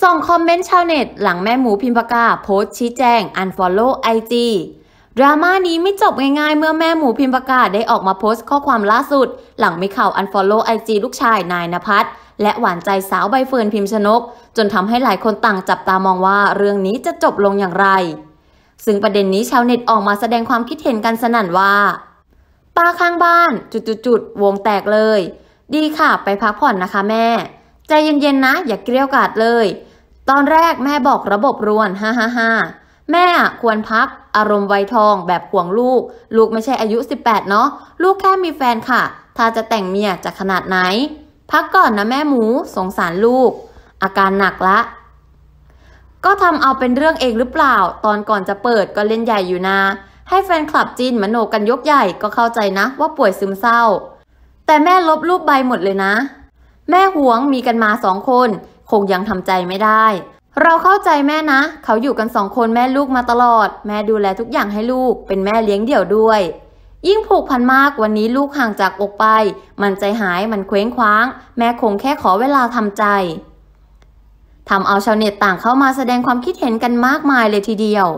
ส่งคอมเมนต์ ชาวเน็ต หลังแม่หมูพิมพากาโพสชี้แจง unfollow IG ดราม่านี้ไม่จบง่ายๆ เมื่อแม่หมูพิมพากาได้ออกมาโพสต์ข้อความล่าสุด หลังมีข่าว unfollow IG ลูกชาย นายนภัสและหวานใจสาวใบเฟิร์นพิมชนก จนทำให้หลายคนต่างจับตามองว่า เรื่องนี้จะจบลงอย่างไร ซึ่งประเด็นนี้ชาวเน็ตออกมาแสดงความคิดเห็นกันสนั่นว่า ป้าข้างบ้าน จุดๆวงแตกเลย ดีค่ะไปพักผ่อนนะคะแม่ใจเย็นๆนะ อย่าเกลี้ยกาดเลย ตอนแรกแม่บอกระบบรวนฮ่าฮ่าฮ่าแม่ควรพัก อารมณ์ไวทองแบบห่วงลูก ลูกไม่ใช่อายุ 18 เนาะ ลูกแค่มีแฟนค่ะ ถ้าจะแต่งเมียจะขนาดไหน พักก่อนนะแม่หมู สงสารลูก อาการหนักละ ก็ทำเอาเป็นเรื่องเองหรือเปล่า ตอนก่อนจะเปิดก็เล่นใหญ่อยู่นะ ให้แฟนคลับจีนมโนกันยกใหญ่ก็เข้าใจนะ ว่าป่วยซึมเศร้า แต่แม่ลบรูปใบหมดเลยนะแม่หวงมีกันมาสองคน คงยังทำใจไม่ได้ เราเข้าใจแม่นะ เขาอยู่กันสองคนแม่ลูกมาตลอด แม่ดูแลทุกอย่างให้ลูก เป็นแม่เลี้ยงเดี่ยวด้วย ยิ่งผูกพันมากวันนี้ลูกห่างจากอกไป มันใจหายมันเคว้งคว้าง แม่คงแค่ขอเวลาทำใจทำเอาชาวเน็ตต่างเข้ามาแสดงความคิดเห็นกันมากมายเลยทีเดียว